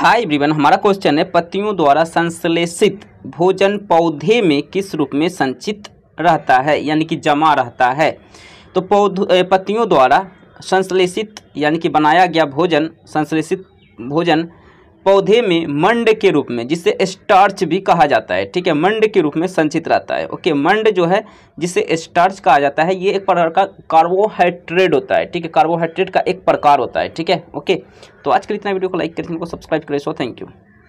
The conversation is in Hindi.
हाय ब्रिवन हमारा क्वेश्चन है पत्तियों द्वारा संश्लेषित भोजन पौधे में किस रूप में संचित रहता है यानी कि जमा रहता है तो पौध पत्तियों द्वारा संश्लेषित यानी कि बनाया गया भोजन संश्लेषित भोजन पौधे में मंड के रूप में जिसे स्टार्च भी कहा जाता है ठीक है मंड के रूप में संचित रहता है ओके मंड जो है जिसे स्टार्च कहा जाता है ये एक प्रकार का कार्बोहाइड्रेट होता है ठीक है कार्बोहाइड्रेट का एक प्रकार होता है ठीक है ओके तो आज के लिए इतना वीडियो को लाइक करें सब्सक्राइब करें सो थैंक यू